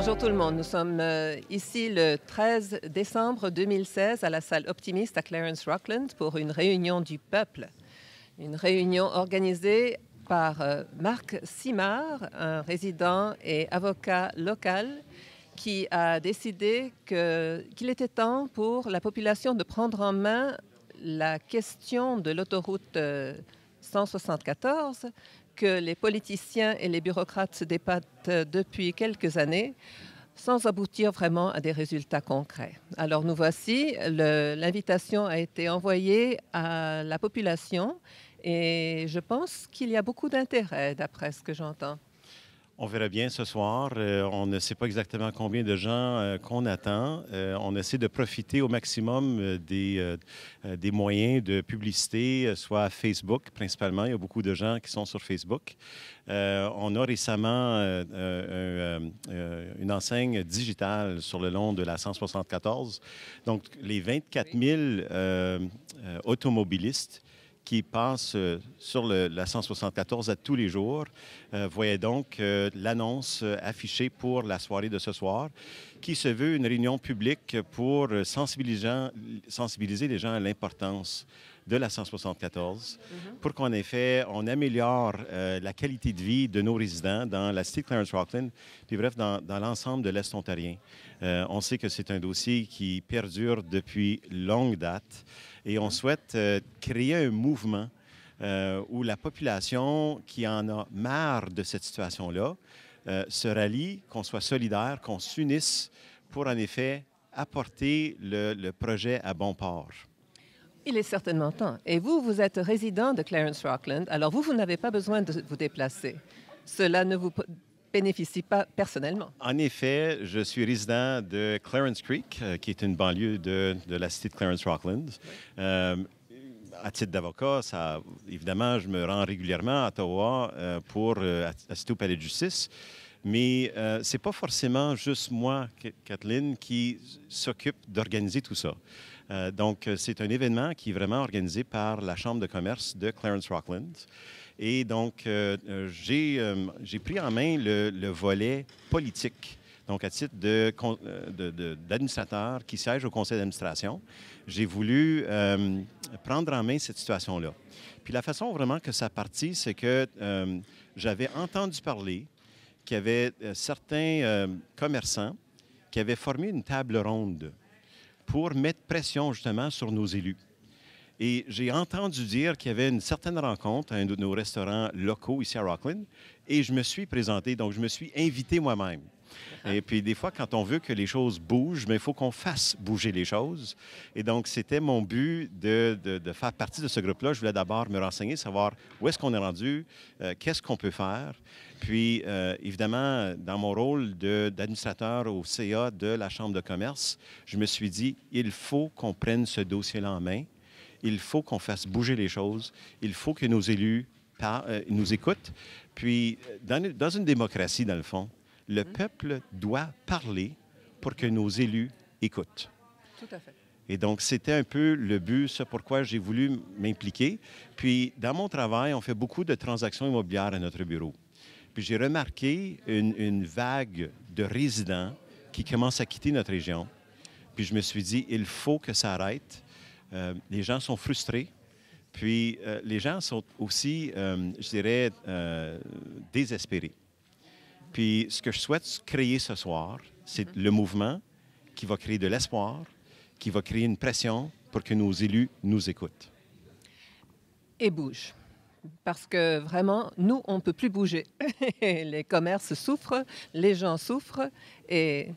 Bonjour tout le monde. Nous sommes euh, ici le 13 décembre 2016 à la salle Optimiste à Clarence Rockland pour une réunion du peuple. Une réunion organisée par euh, Marc Simard, un résident et avocat local qui a décidé qu'il était temps pour la population de prendre en main la question de l'autoroute 174 euh, que les politiciens et les bureaucrates se débattent depuis quelques années sans aboutir vraiment à des résultats concrets. Alors nous voici, l'invitation a été envoyée à la population et je pense qu'il y a beaucoup d'intérêt d'après ce que j'entends. On verra bien ce soir. Euh, on ne sait pas exactement combien de gens euh, qu'on attend. Euh, on essaie de profiter au maximum des, des moyens de publicité, soit Facebook principalement. Il y a beaucoup de gens qui sont sur Facebook. on a récemment une enseigne digitale sur le long de la 174. Donc, les 24 000 automobilistes qui passe euh, sur la 174 à tous les jours. Euh, voyez donc euh, l'annonce affichée pour la soirée de ce soir qui se veut une réunion publique pour sensibiliser les gens à l'importance de la 174 mhm. pour qu'en effet, on améliore euh, la qualité de vie de nos résidents dans la cité de Clarence Rockland, puis bref, dans, l'ensemble de l'Est ontarien. Euh, on sait que c'est un dossier qui perdure depuis longue date et on souhaite euh, créer un mouvement où la population qui en a marre de cette situation-là, euh, se rallie, qu'on soit solidaire, qu'on s'unisse pour en effet apporter le, projet à bon port. Il est certainement temps. Et vous, vous êtes résident de Clarence Rockland, alors vous, vous n'avez pas besoin de vous déplacer. Cela ne vous bénéficie pas personnellement. En effet, je suis résident de Clarence Creek, euh, qui est une banlieue de, la cité de Clarence Rockland. Euh, à titre d'avocat, ça, évidemment, je me rends régulièrement à Ottawa euh, pour assister euh, au palais de justice. Mais ce euh, c'est pas forcément juste moi, Kathleen, qui s'occupe d'organiser tout ça. donc, c'est un événement qui est vraiment organisé par la Chambre de commerce de Clarence Rockland. Et donc, j'ai pris en main le, le volet politique donc, à titre euh, d'administrateur de, qui siège au conseil d'administration, j'ai voulu euh, prendre en main cette situation-là. Puis la façon vraiment que ça partie, c'est que euh, j'avais entendu parler qu'il y avait certains commerçants qui avaient formé une table ronde pour mettre pression justement sur nos élus. Et j'ai entendu dire qu'il y avait une certaine rencontre à un de nos restaurants locaux ici à Rockland, et je me suis présenté, donc je me suis invité moi-même. Et puis, des fois, quand on veut que les choses bougent, mais ben, il faut qu'on fasse bouger les choses. Et donc, c'était mon but de, faire partie de ce groupe-là. Je voulais d'abord me renseigner, savoir où est-ce qu'on est rendu, euh, qu'est-ce qu'on peut faire. Puis, euh, évidemment, dans mon rôle d'administrateur au CA de la Chambre de commerce, je me suis dit, il faut qu'on prenne ce dossier-là en main. Il faut qu'on fasse bouger les choses. Il faut que nos élus euh, nous écoutent. Puis, dans une démocratie, dans le fond, le mhm. peuple doit parler pour que nos élus écoutent. Tout à fait. Et donc, c'était un peu le but, ce pourquoi j'ai voulu m'impliquer. Puis, dans mon travail, on fait beaucoup de transactions immobilières à notre bureau. Puis, j'ai remarqué une, vague de résidents qui commencent à quitter notre région. Puis, je me suis dit, il faut que ça arrête. Euh, les gens sont frustrés. Puis, euh, les gens sont aussi, euh, je dirais, désespérés. Puis ce que je souhaite créer ce soir, c'est mhm. le mouvement qui va créer de l'espoir, qui va créer une pression pour que nos élus nous écoutent. Et bougent. Parce que vraiment, nous, on ne peut plus bouger. les commerces souffrent, les gens souffrent, et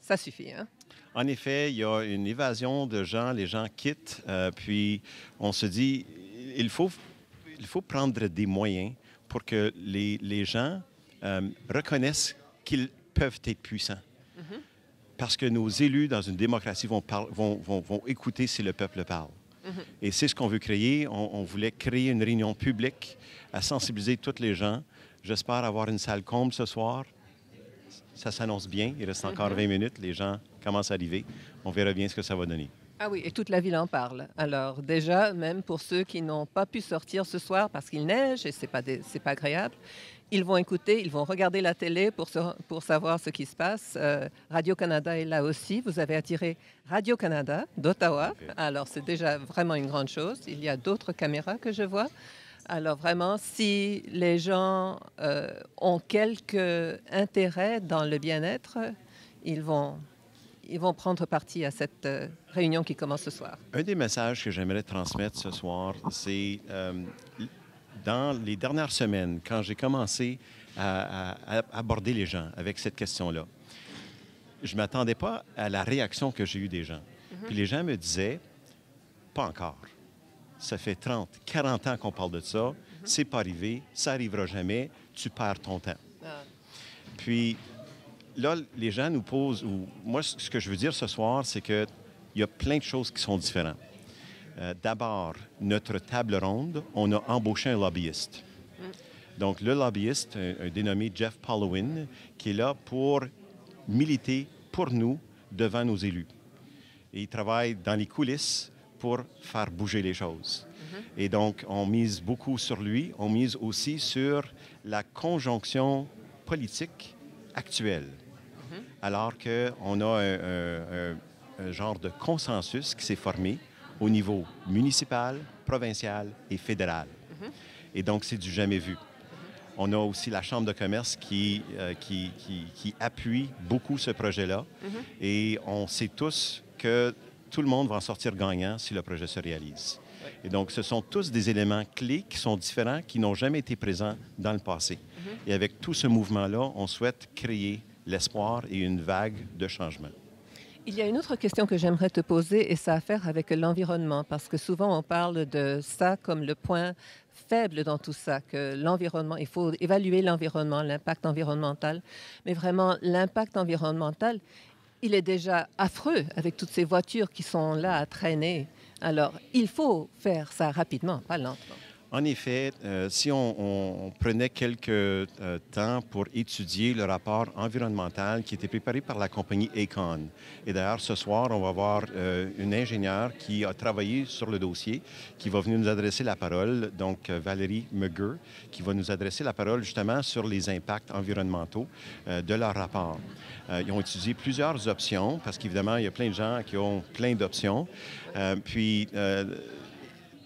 ça suffit. Hein. En effet, il y a une évasion de gens, les gens quittent, euh, puis on se dit, il faut, il faut prendre des moyens pour que les, les gens euh, reconnaissent qu'ils peuvent être puissants. Mm-hmm. Parce que nos élus, dans une démocratie, vont, vont, vont, écouter si le peuple parle. Mm-hmm. Et c'est ce qu'on veut créer. On, voulait créer une réunion publique à sensibiliser toutes les gens. J'espère avoir une salle comble ce soir. Ça s'annonce bien. Il reste encore 20 mm-hmm. minutes. Les gens commencent à arriver. On verra bien ce que ça va donner. Ah oui, et toute la ville en parle. Alors déjà, même pour ceux qui n'ont pas pu sortir ce soir parce qu'il neige et c'est pas c'est pas agréable, ils vont écouter, ils vont regarder la télé pour, pour savoir ce qui se passe. Euh, Radio-Canada est là aussi. Vous avez attiré Radio-Canada d'Ottawa. Alors, c'est déjà vraiment une grande chose. Il y a d'autres caméras que je vois. Alors, vraiment, si les gens euh, ont quelque intérêt dans le bien-être, ils vont, ils vont prendre parti à cette euh, réunion qui commence ce soir. Un des messages que j'aimerais transmettre ce soir, c'est dans les dernières semaines, quand j'ai commencé à, aborder les gens avec cette question-là, je ne m'attendais pas à la réaction que j'ai eue des gens. Mhm. Puis les gens me disaient, pas encore. Ça fait 30, 40 ans qu'on parle de ça. ce mhm. n'est C'est pas arrivé. Ça n'arrivera jamais. Tu perds ton temps. Ah. Puis là, les gens nous posent, ou moi, ce que je veux dire ce soir, c'est qu'il y a plein de choses qui sont différentes. Euh, d'abord, notre table ronde, on a embauché un lobbyiste. Mm. Donc, le lobbyiste, un, dénommé Jeff Palowin, qui est là pour militer pour nous devant nos élus. Et il travaille dans les coulisses pour faire bouger les choses. Mm-hmm. Et donc, on mise beaucoup sur lui. On mise aussi sur la conjonction politique actuelle. Mm-hmm. Alors qu'on a un, genre de consensus qui s'est formé au niveau municipal, provincial et fédéral. Et donc, c'est du jamais vu. On a aussi la Chambre de commerce euh, qui, qui, qui, appuie beaucoup ce projet-là. Et on sait tous que tout le monde va en sortir gagnant si le projet se réalise. Et donc, ce sont tous des éléments clés qui sont différents, qui n'ont jamais été présents dans le passé. Et avec tout ce mouvement-là, on souhaite créer l'espoir et une vague de changement. Il y a une autre question que j'aimerais te poser et ça a à faire avec l'environnement parce que souvent on parle de ça comme le point faible dans tout ça, que l'environnement, il faut évaluer l'environnement, l'impact environnemental, mais vraiment l'impact environnemental, il est déjà affreux avec toutes ces voitures qui sont là à traîner. Alors, il faut faire ça rapidement, pas lentement. En effet, euh, si on, prenait quelques euh, temps pour étudier le rapport environnemental qui était préparé par la compagnie Econ. Et d'ailleurs, ce soir, on va voir euh, une ingénieure qui a travaillé sur le dossier, qui va venir nous adresser la parole, donc Valérie Mugger, qui va nous adresser la parole justement sur les impacts environnementaux de leur rapport. ils ont étudié plusieurs options, parce qu'évidemment, il y a plein de gens qui ont plein d'options. puis,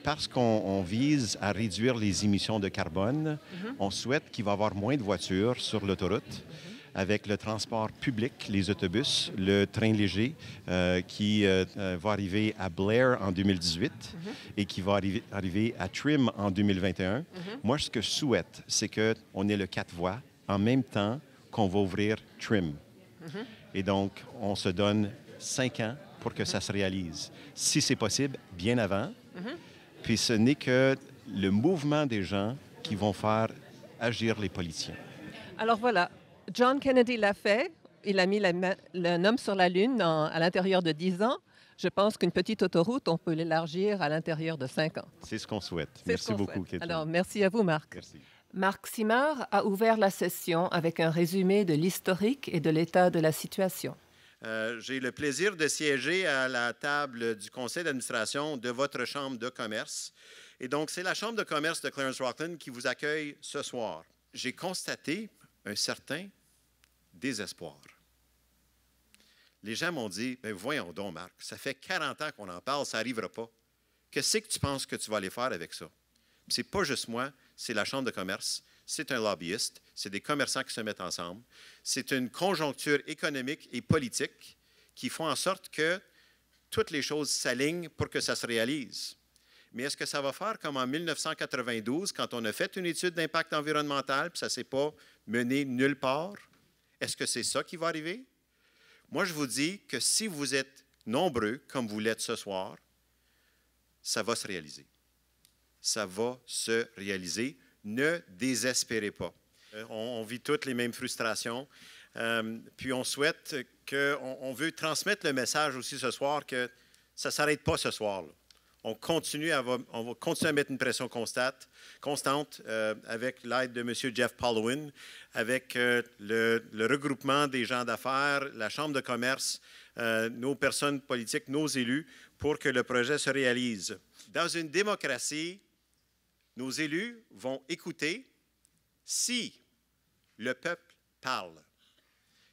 parce qu'on vise à réduire les émissions de carbone, mhm. on souhaite qu'il va y avoir moins de voitures sur l'autoroute. Mhm. Avec le transport public, les autobus, le train léger euh, qui euh, euh, va arriver à Blair en 2018 mhm. et qui va arriver arriver à Trim en 2021. Moi, ce que je souhaite, c'est qu'on ait le quatre voies en même temps qu'on va ouvrir Trim. Et donc, on se donne cinq ans pour que ça se réalise. Si c'est possible, bien avant. Puis ce n'est que le mouvement des gens qui vont faire agir les policiers. Alors voilà, John Kennedy l'a fait. Il a mis un homme sur la Lune à l'intérieur de 10 ans. Je pense qu'une petite autoroute, on peut l'élargir à l'intérieur de 5 ans. C'est ce qu'on souhaite. Merci beaucoup, souhaite. Alors, merci à vous, Marc. Merci. Marc Simard a ouvert la session avec un résumé de l'historique et de l'état de la situation. Euh, j'ai le plaisir de siéger à la table du conseil d'administration de votre chambre de commerce. Et donc, c'est la chambre de commerce de Clarence Rockland qui vous accueille ce soir. J'ai constaté un certain désespoir. Les gens m'ont dit Mais ben, voyons donc, Marc, ça fait 40 ans qu'on en parle, ça n'arrivera pas. Que c'est que tu penses que tu vas aller faire avec ça? C'est pas juste moi, c'est la Chambre de commerce c'est un lobbyiste, c'est des commerçants qui se mettent ensemble, c'est une conjoncture économique et politique qui font en sorte que toutes les choses s'alignent pour que ça se réalise. Mais est-ce que ça va faire comme en 1992, quand on a fait une étude d'impact environnemental, puis ça ne s'est pas mené nulle part? Est-ce que c'est ça qui va arriver? Moi, je vous dis que si vous êtes nombreux, comme vous l'êtes ce soir, ça va se réaliser. Ça va se réaliser ne désespérez pas. Euh, on, vit toutes les mêmes frustrations. Euh, puis on souhaite que, on, veut transmettre le message aussi ce soir que ça ne s'arrête pas ce soir. On continue, à, on va continuer à mettre une pression constante, constante euh, avec l'aide de M. Jeff Palwin, avec le, regroupement des gens d'affaires, la Chambre de commerce, nos personnes politiques, nos élus, pour que le projet se réalise. Dans une démocratie, nos élus vont écouter si le peuple parle.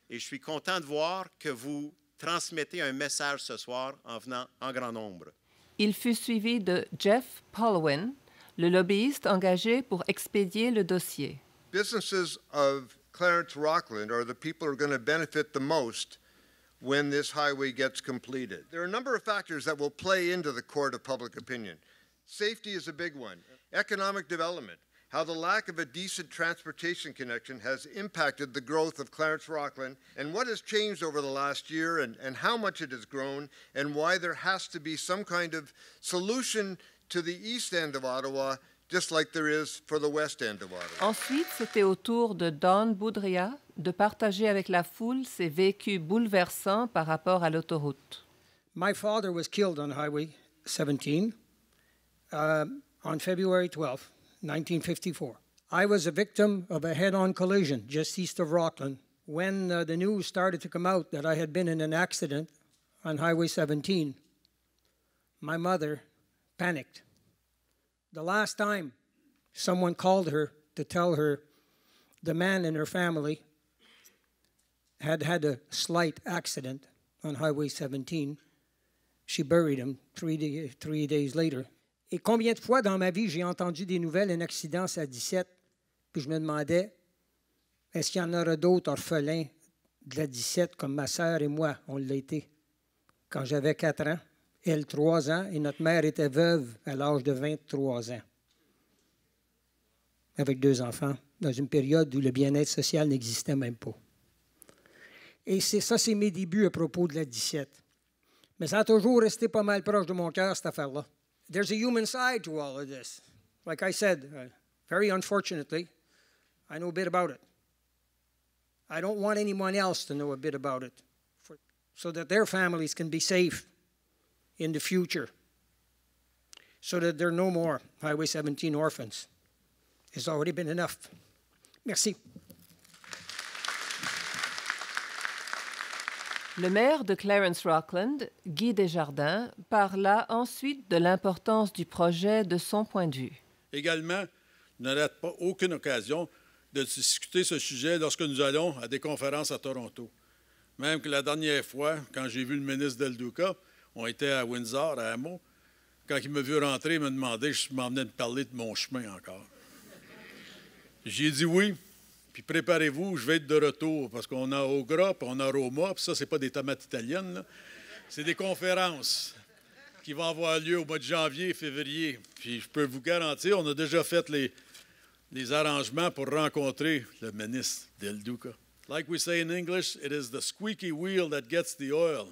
Et je suis content de voir que vous transmettez un message ce soir en venant en grand nombre. Il fut suivi de Jeff Polwin, le lobbyiste engagé pour expédier le dossier. Businesses of Clarence Rockland are the people who are going to benefit the most when this highway gets completed. There are a number of factors that will play into the court of public opinion. Safety is a big one. Economic development, how the lack of a decent transportation connection has impacted the growth of Clarence Rockland, and what has changed over the last year, and, and how much it has grown, and why there has to be some kind of solution to the east end of Ottawa just like there is for the west end of Ottawa. Ensuite, c'était au tour de Don Boudria de partager avec la foule ses vécus bouleversants par rapport à l'autoroute. My father was killed on Highway 17 uh, on February 12, 1954. I was a victim of a head on collision just east of Rockland when uh, the news started to come out that I had been in an accident on Highway 17. My mother panicked. The last time someone called her to tell her the man in her family had had a slight accident on Highway 17, she buried him three, day, three days later Et combien de fois dans ma vie j'ai entendu des nouvelles, un accident à 17, puis je me demandais, est-ce qu'il y en aura d'autres orphelins de la 17 comme ma sœur et moi, on l'a été quand j'avais 4 ans, elle 3 ans, et notre mère était veuve à l'âge de 23 ans, avec deux enfants, dans une période où le bien-être social n'existait même pas. Et c'est ça, c'est mes débuts à propos de la 17. Mais ça a toujours resté pas mal proche de mon cœur, cette affaire-là. there's a human side to all of this. Like I said, uh, very unfortunately, I know a bit about it. I don't want anyone else to know a bit about it for, so that their families can be safe in the future, so that there are no more Highway 17 orphans. It's already been enough. Merci. Le maire de Clarence Rockland, Guy Desjardins, parla ensuite de l'importance du projet de son point de vue. Également, je n'arrête pas aucune occasion de discuter ce sujet lorsque nous allons à des conférences à Toronto. Même que la dernière fois, quand j'ai vu le ministre Del Duca, on était à Windsor, à Hameau, quand il m'a vu rentrer, il m'a demandé si je m'en venais de parler de mon chemin encore. J'ai dit oui, préparez-vous, je vais être de retour parce qu'on a au puis on a Roma, puis ça, c'est pas des tomates italiennes. C'est des conférences qui vont avoir lieu au mois de janvier février. Puis je peux vous garantir, on a déjà fait les, les arrangements pour rencontrer le ministre Del Duca. Like we say in English, it is the squeaky wheel that gets the oil.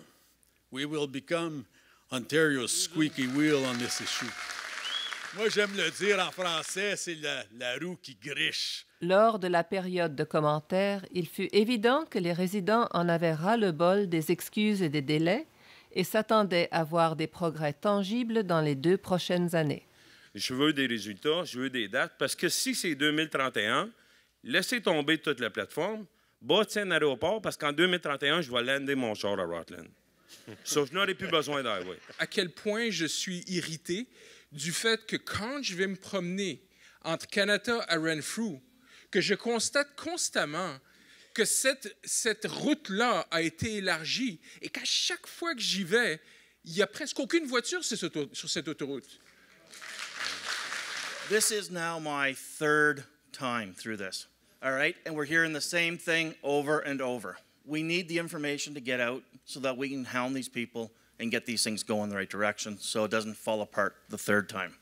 We will become Ontario's squeaky wheel on this issue. Moi, j'aime le dire en français, c'est la, roue qui griche. Lors de la période de commentaires, il fut évident que les résidents en avaient ras-le-bol des excuses et des délais et s'attendaient à voir des progrès tangibles dans les deux prochaines années. Je veux des résultats, je veux des dates, parce que si c'est 2031, laissez tomber toute la plateforme, bâtissez un aéroport, parce qu'en 2031, je vais lander mon char à Rutland. Sauf je n'aurai plus besoin d'air, À quel point je suis irrité du fait que quand je vais me promener entre Canada et Renfrew, que je constate constamment que cette, cette route-là a été élargie et qu'à chaque fois que j'y vais, il n'y a presque aucune voiture sur cette autoroute. This is now my third time through this. All right? And we're hearing the same thing over and over. We need the information to get out so that we can hound these people and get these things going the right direction so it doesn't fall apart the third time.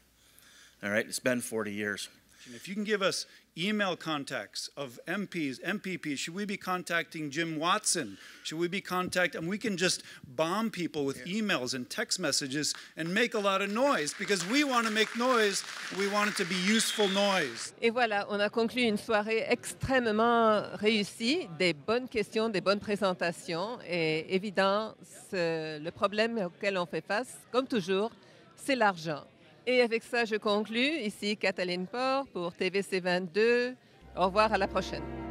All right, it's been 40 years. If you can give us, email contacts of MPs, MPPs? Should we be contacting Jim Watson? Should we be contacting, and we can just bomb people with emails and text messages and make a lot of noise because we want to make noise, we want it to be useful noise. Et voilà, on a conclu une soirée extrêmement réussie, des bonnes questions, des bonnes présentations et évident, le problème auquel on fait face, comme toujours, c'est l'argent. Et avec ça, je conclus. Ici, Cataline Port pour TVC22. Au revoir, à la prochaine.